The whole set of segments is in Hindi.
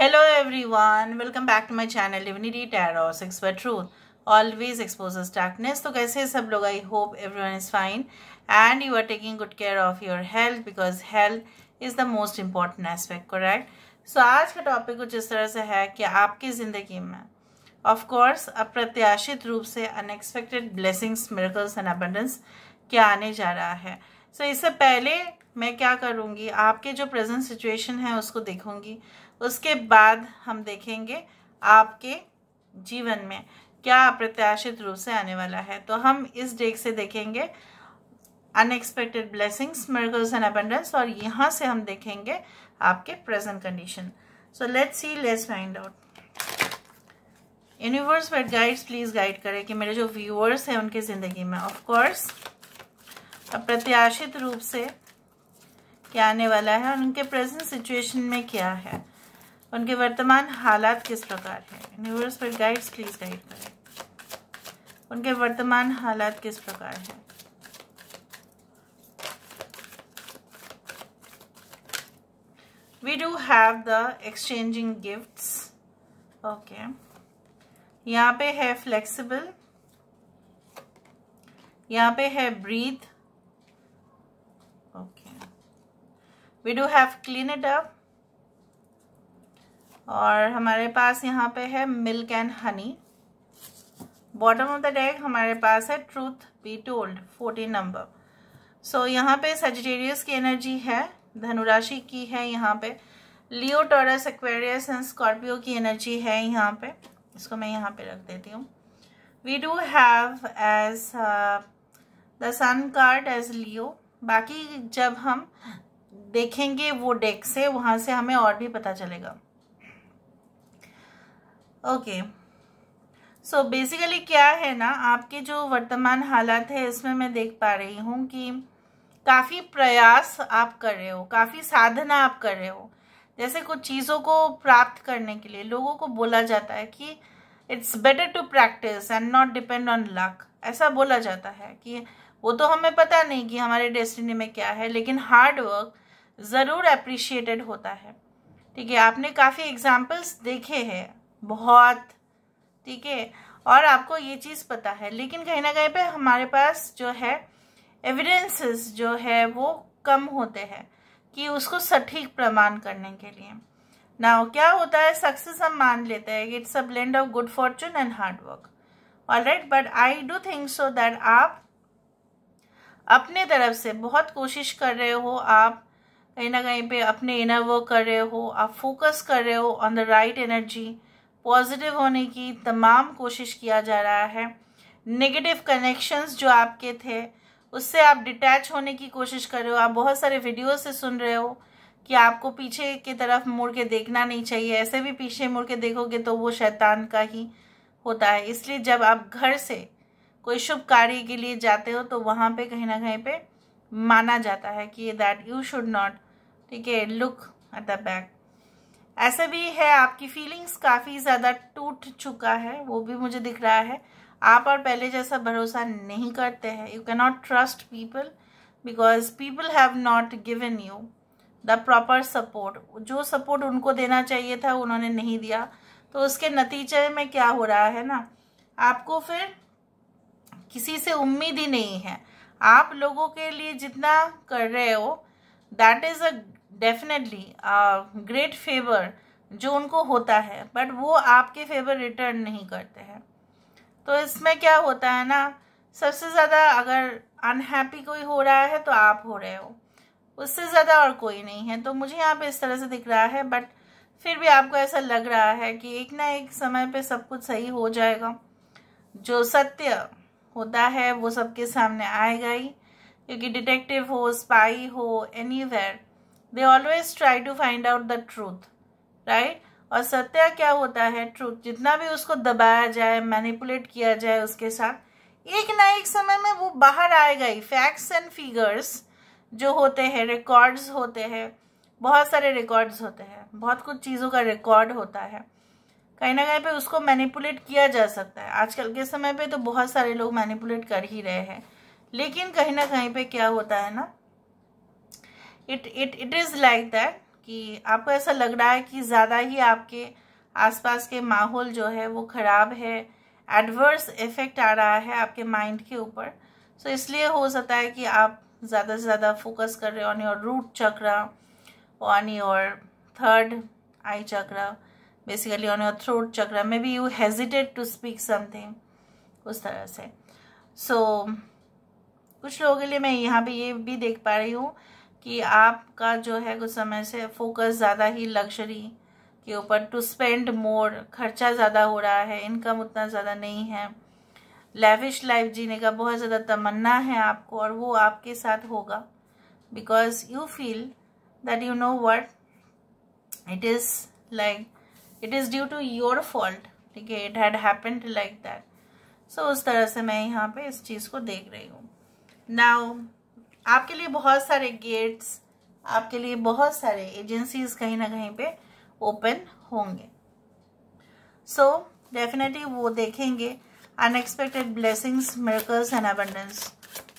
Hello everyone welcome back to my channel Tarot 6 for Truth. Always तो कैसे सब लोग I hope everyone is fine and you are taking good care of your health because health is the most important aspect correct so आज का टॉपिक कुछ इस तरह से है कि आपकी ज़िंदगी में ऑफकोर्स अप्रत्याशित रूप से unexpected blessings miracles and abundance क्या आने जा रहा है सो so, इससे पहले मैं क्या करूँगी आपके जो प्रेजेंट सिचुएशन है उसको देखूँगी उसके बाद हम देखेंगे आपके जीवन में क्या अप्रत्याशित रूप से आने वाला है तो हम इस डेक से देखेंगे unexpected blessings miracles and abundance और यहाँ से हम देखेंगे आपके present condition so let's see let's find out universe wait guides please guide करें कि मेरे जो व्यूअर्स हैं उनके ज़िंदगी में ऑफकोर्स अप्रत्याशित रूप से क्या आने वाला है और उनके प्रेजेंट सिचुएशन में क्या है उनके वर्तमान हालात किस प्रकार है यूनिवर्स पर गाइड्स प्लीज गाइड करें उनके वर्तमान हालात किस प्रकार है we do have the exchanging gifts okay यहाँ पे है फ्लेक्सिबल यहाँ पे है breathe we do have clean it up और हमारे पास यहाँ पे है milk and honey bottom of the deck हमारे पास है truth be told fourteen number so यहाँ पे सजिटेरियस की एनर्जी है धनुराशि की है यहाँ पे Leo Taurus Aquarius and Scorpio की एनर्जी है यहाँ पे इसको मैं यहाँ पे रख देती हूँ we do have as the sun card as Leo बाकी जब हम देखेंगे वो डेक से वहां से हमें और भी पता चलेगा ओके सो बेसिकली क्या है ना आपके जो वर्तमान हालात है इसमें मैं देख पा रही हूं कि काफ़ी प्रयास आप कर रहे हो काफ़ी साधना आप कर रहे हो जैसे कुछ चीज़ों को प्राप्त करने के लिए लोगों को बोला जाता है कि it's better to practice and not depend on luck ऐसा बोला जाता है कि वो तो हमें पता नहीं कि हमारे डेस्टिनी में क्या है लेकिन हार्ड वर्क ज़रूर अप्रिशिएटेड होता है ठीक है आपने काफ़ी एग्जाम्पल्स देखे हैं बहुत ठीक है और आपको ये चीज़ पता है लेकिन कहीं ना कहीं पे हमारे पास जो है एविडेंसेस जो है वो कम होते हैं कि उसको सटीक प्रमाण करने के लिए ना क्या होता है सक्सेस हम मान लेते हैं it's a blend of good fortune and hard work all right but I do think so that आप अपने तरफ से बहुत कोशिश कर रहे हो आप कहीं ना कहीं पे अपने इनर वर्क कर रहे हो आप फोकस कर रहे हो on the right energy positive होने की तमाम कोशिश किया जा रहा है नेगेटिव कनेक्शंस जो आपके थे उससे आप डिटैच होने की कोशिश कर रहे हो आप बहुत सारे वीडियो से सुन रहे हो कि आपको पीछे की तरफ मुड़ के देखना नहीं चाहिए ऐसे भी पीछे मुड़ के देखोगे तो वो शैतान का ही होता है इसलिए जब आप घर से कोई शुभ कार्य के लिए जाते हो तो वहाँ पे कहीं ना कहीं पे माना जाता है कि दैट यू शुड नॉट ठीक है लुक एट द बैक ऐसा भी है आपकी फीलिंग्स काफ़ी ज़्यादा टूट चुका है वो भी मुझे दिख रहा है आप और पहले जैसा भरोसा नहीं करते हैं you cannot trust people because people have not given you the proper support जो सपोर्ट उनको देना चाहिए था उन्होंने नहीं दिया तो उसके नतीजे में क्या हो रहा है ना आपको फिर किसी से उम्मीद ही नहीं है आप लोगों के लिए जितना कर रहे हो that is a definitely great favour जो उनको होता है बट वो आपके फेवर रिटर्न नहीं करते हैं तो इसमें क्या होता है ना सबसे ज़्यादा अगर अनहैप्पी कोई हो रहा है तो आप हो रहे हो उससे ज़्यादा और कोई नहीं है तो मुझे यहाँ पे इस तरह से दिख रहा है बट फिर भी आपको ऐसा लग रहा है कि एक ना एक समय पे सब कुछ सही हो जाएगा जो सत्य होता है वो सबके सामने आएगा ही क्योंकि डिटेक्टिव हो स्पाई हो anywhere they always try to find out the truth right और सत्य क्या होता है ट्रूथ जितना भी उसको दबाया जाए मैनिपुलेट किया जाए उसके साथ एक ना एक समय में वो बाहर आएगा ही फैक्ट्स एंड फिगर्स जो होते हैं रिकॉर्ड्स होते हैं बहुत सारे रिकॉर्ड्स होते हैं बहुत कुछ चीज़ों का रिकॉर्ड होता है कहीं ना कहीं पे उसको मैनिपुलेट किया जा सकता है आजकल के समय पे तो बहुत सारे लोग मैनिपुलेट कर ही रहे हैं लेकिन कहीं ना कहीं पे क्या होता है ना it it it is like that कि आपको ऐसा लग रहा है कि ज़्यादा ही आपके आसपास के माहौल जो है वो ख़राब है एडवर्स इफ़ेक्ट आ रहा है आपके माइंड के ऊपर सो so, इसलिए हो सकता है कि आप ज़्यादा से ज़्यादा फोकस कर रहे हो on your root chakra on your third eye chakra basically on your throat chakra maybe you hesitate to speak something उस तरह से सो so, कुछ लोगों के लिए मैं यहाँ पे ये भी देख पा रही हूँ कि आपका जो है कुछ समय से फोकस ज़्यादा ही लग्जरी के ऊपर टू स्पेंड मोर खर्चा ज़्यादा हो रहा है इनकम उतना ज़्यादा नहीं है लेविश लाइफ जीने का बहुत ज़्यादा तमन्ना है आपको और वो आपके साथ होगा because you feel that you know what it is like it is due to your fault ठीक है it had happened like that so उस तरह से मैं यहाँ पे इस चीज़ को देख रही हूँ नाउ आपके लिए बहुत सारे गेट्स आपके लिए बहुत सारे एजेंसीज कहीं ना कहीं पे ओपन होंगे सो so, डेफिनेटली वो देखेंगे unexpected blessings miracles and abundance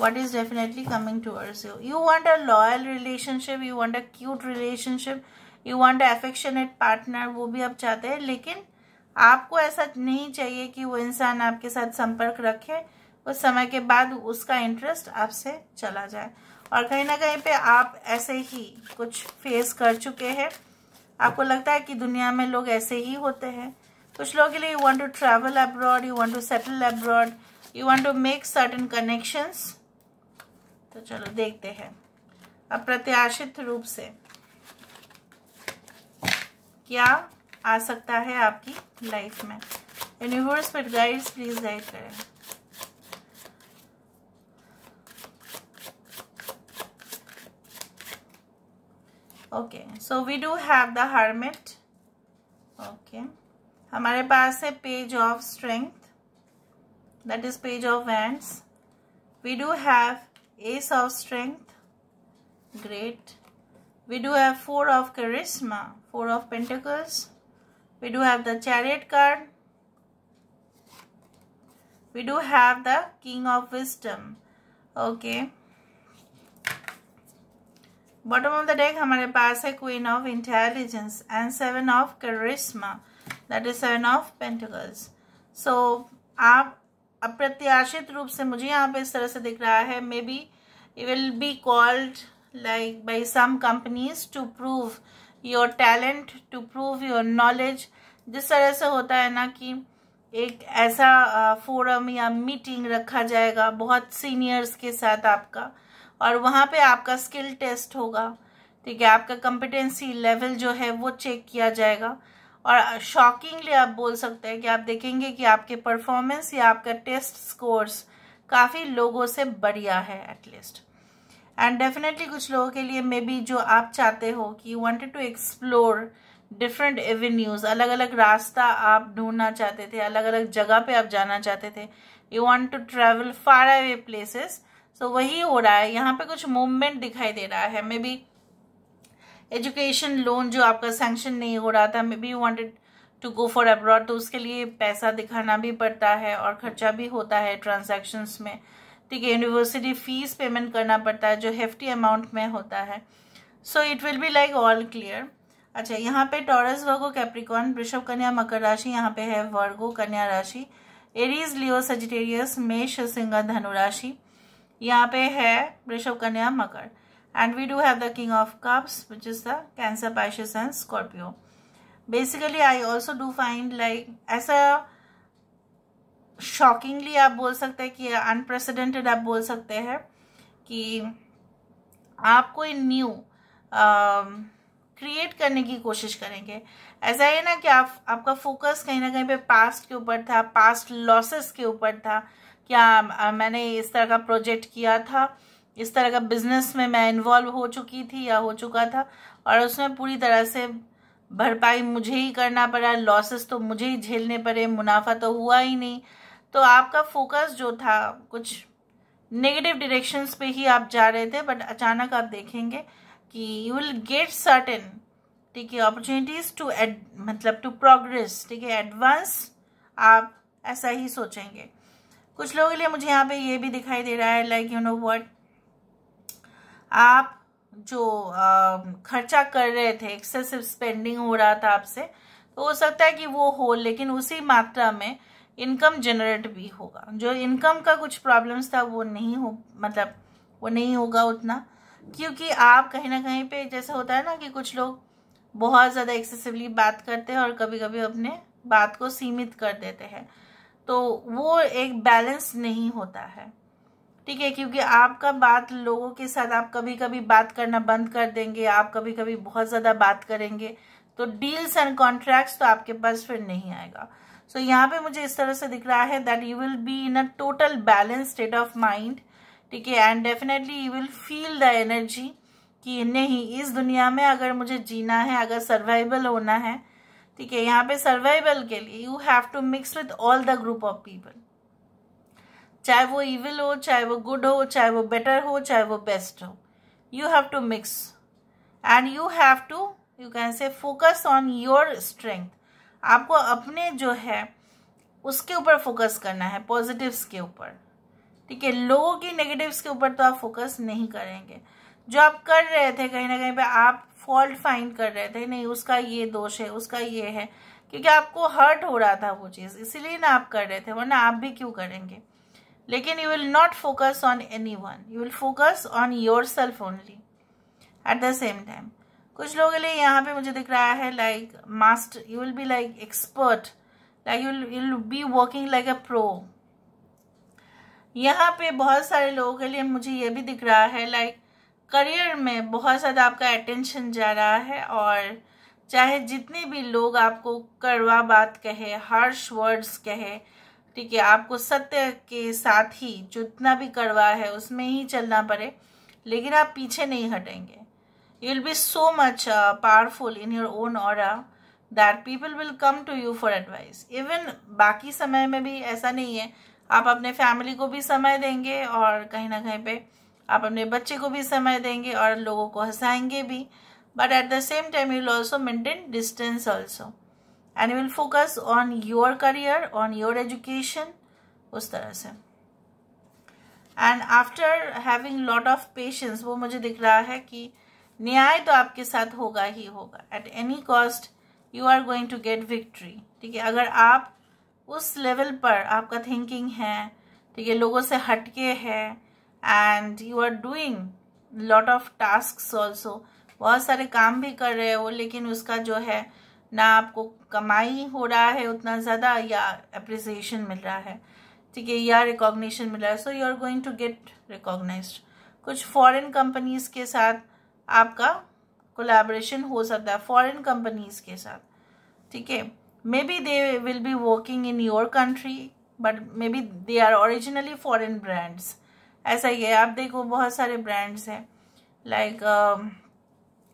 what is definitely coming towards you you want a loyal relationship you want a cute relationship you want affectionate partner वो भी आप चाहते हैं लेकिन आपको ऐसा नहीं चाहिए कि वो इंसान आपके साथ संपर्क रखे उस समय के बाद उसका इंटरेस्ट आपसे चला जाए और कहीं ना कहीं पे आप ऐसे ही कुछ फेस कर चुके हैं आपको लगता है कि दुनिया में लोग ऐसे ही होते हैं कुछ लोगों के लिए you want to travel abroad you want to settle abroad you want to make certain connections तो चलो देखते हैं अप्रत्याशित रूप से क्या आ सकता है आपकी लाइफ में यूनिवर्स पर गाइड्स प्लीज गाइड करें okay so we do have the hermit okay हमारे पास है page of strength that is page of wands we do have ace of strength great we do have four of charisma four of pentacles we do have the chariot card we do have the king of wisdom okay bottom of the deck हमारे पास है queen of intelligence and seven of charisma that is seven of pentacles so आप अप्रत्याशित रूप से मुझे यहाँ पे इस तरह से दिख रहा है maybe you will be called like by some companies to prove your talent to prove your knowledge जिस तरह से होता है ना कि एक ऐसा फोरम या मीटिंग रखा जाएगा बहुत सीनियर्स के साथ आपका और वहाँ पे आपका स्किल टेस्ट होगा ठीक है आपका कॉम्पिटेंसी लेवल जो है वो चेक किया जाएगा और शॉकिंगली आप बोल सकते हैं कि आप देखेंगे कि आपके परफॉर्मेंस या आपका टेस्ट स्कोर्स काफ़ी लोगों से बढ़िया है एटलीस्ट एंड डेफिनेटली कुछ लोगों के लिए मे बी जो आप चाहते हो कि you wanted to explore different avenues अलग अलग रास्ता आप ढूंढना चाहते थे अलग अलग जगह पे आप जाना चाहते थे you want to travel far away places so वही हो रहा है यहाँ पे कुछ मूवमेंट दिखाई दे रहा है मे बी एजुकेशन लोन जो आपका सेंक्शन नहीं हो रहा था maybe you wanted to go for abroad तो उसके लिए पैसा दिखाना भी पड़ता है और खर्चा भी होता है ट्रांजेक्शन्स में ठीक है यूनिवर्सिटी फीस पेमेंट करना पड़ता है जो हेफ्टी अमाउंट में होता है so it will be like all clear अच्छा यहाँ पे टॉरस वर्गो कैप्रिकॉन वृषभ कन्या मकर राशि यहाँ पे है वर्गो कन्या राशि एरीज लियो सजिटेरियस मेष सिंह धनुराशि यहाँ पे है वृषभ कन्या मकर and we do have the king of cups which is the Cancer Pisces and Scorpio basically I also do find like ऐसा शॉकिंगली आप बोल सकते हैं कि अनप्रेसिडेंटेड आप बोल सकते हैं कि आप कोई न्यू क्रिएट um, करने की कोशिश करेंगे ऐसा है ना कि आप आपका फोकस कहीं ना कहीं पे पास्ट के ऊपर था पास्ट लॉसेस के ऊपर था क्या um, uh, मैंने इस तरह का प्रोजेक्ट किया था इस तरह का बिजनेस में मैं इन्वॉल्व हो चुकी थी या हो चुका था और उसमें पूरी तरह से भरपाई मुझे ही करना पड़ा लॉसेस तो मुझे ही झेलने पड़े मुनाफा तो हुआ ही नहीं तो आपका फोकस जो था कुछ नेगेटिव डिरेक्शंस पे ही आप जा रहे थे बट अचानक आप देखेंगे कि यू विल गेट सर्टेन ठीक है अपॉर्चुनिटीज टू मतलब टू प्रोग्रेस ठीक है एडवांस आप ऐसा ही सोचेंगे कुछ लोगों के लिए मुझे यहाँ पे ये भी दिखाई दे रहा है लाइक यू नो व्हाट आप जो आ, खर्चा कर रहे थे एक्सेसिव स्पेंडिंग हो रहा था आपसे तो हो सकता है कि वो हो लेकिन उसी मात्रा में इनकम जनरेट भी होगा जो इनकम का कुछ प्रॉब्लम्स था वो नहीं हो मतलब वो नहीं होगा उतना क्योंकि आप कहीं ना कहीं पे जैसा होता है ना कि कुछ लोग बहुत ज़्यादा एक्सेसिवली बात करते हैं और कभी कभी अपने बात को सीमित कर देते हैं तो वो एक बैलेंस नहीं होता है ठीक है क्योंकि आपका बात लोगों के साथ आप कभी कभी बात करना बंद कर देंगे आप कभी कभी बहुत ज़्यादा बात करेंगे तो डील्स एंड कॉन्ट्रैक्ट्स तो आपके पास फिर नहीं आएगा सो so, यहाँ पे मुझे इस तरह से दिख रहा है that you will be in a total balance state of mind ठीक है and definitely you will feel the energy कि नहीं इस दुनिया में अगर मुझे जीना है अगर सर्वाइवल होना है ठीक है यहाँ पे सर्वाइवल के लिए you have to mix with all the group of people चाहे वो इविल हो चाहे वो गुड हो चाहे वो बेटर हो चाहे वो बेस्ट हो you have to mix and you have to you can say focus on your strength आपको अपने जो है उसके ऊपर फोकस करना है पॉजिटिव्स के ऊपर ठीक है लोगों की नेगेटिव्स के ऊपर तो आप फोकस नहीं करेंगे जो आप कर रहे थे कहीं ना कहीं पे आप फॉल्ट फाइंड कर रहे थे नहीं उसका ये दोष है उसका ये है क्योंकि आपको हर्ट हो रहा था वो चीज़ इसीलिए ना आप कर रहे थे वरना आप भी क्यों करेंगे लेकिन you will not focus on anyone you will focus on yourself only at the same time कुछ लोगों के लिए यहाँ पे मुझे दिख रहा है like master you will be like expert like you will be working like a pro यहाँ पे बहुत सारे लोगों के लिए मुझे ये भी दिख रहा है लाइक करियर में बहुत ज़्यादा आपका अटेंशन जा रहा है और चाहे जितने भी लोग आपको करवा बात कहे हार्श वर्ड्स कहे ठीक है आपको सत्य के साथ ही जितना भी करवा है उसमें ही चलना पड़े लेकिन आप पीछे नहीं हटेंगे You will be so much uh, powerful in your own aura that people will come to you for advice. Even बाकी समय में भी ऐसा नहीं है आप अपने फैमिली को भी समय देंगे और कहीं ना कहीं पे आप अपने बच्चे को भी समय देंगे और लोगों को हंसाएंगे भी but at the same time you also maintain distance also and will focus on your career on your education उस तरह से and after having lot of patience वो मुझे दिख रहा है कि न्याय तो आपके साथ होगा ही होगा at any cost you are going to get victory ठीक है अगर आप उस लेवल पर आपका थिंकिंग है ठीक है लोगों से हटके है and you are doing lot of task also बहुत सारे काम भी कर रहे हो लेकिन उसका जो है ना आपको कमाई हो रहा है उतना ज़्यादा या अप्रिसिएशन मिल रहा है ठीक है या रिकॉग्निशन मिल रहा है so you are going to get recognize कुछ फॉरेन कंपनीज़ के साथ आपका कोलैबोरेशन हो सकता है फॉरेन कंपनीज के साथ ठीक है maybe they will be working in your country but maybe they are originally foreign brands ऐसा ही है आप देखो बहुत सारे ब्रांड्स हैं लाइक um,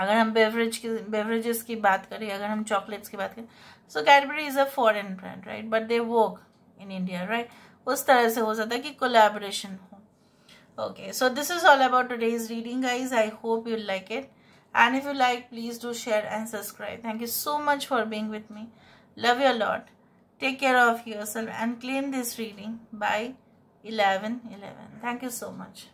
अगर हम बेवरेज की बेवरेजेस की बात करें अगर हम चॉकलेट्स की बात करें so Cadbury is a foreign brand right but they work in India right उस तरह से हो सकता है कि collaboration okay so this is all about today's reading guys i hope you like it and if you like please do share and subscribe thank you so much for being with me love you a lot take care of yourself and claim this reading by 11 11 thank you so much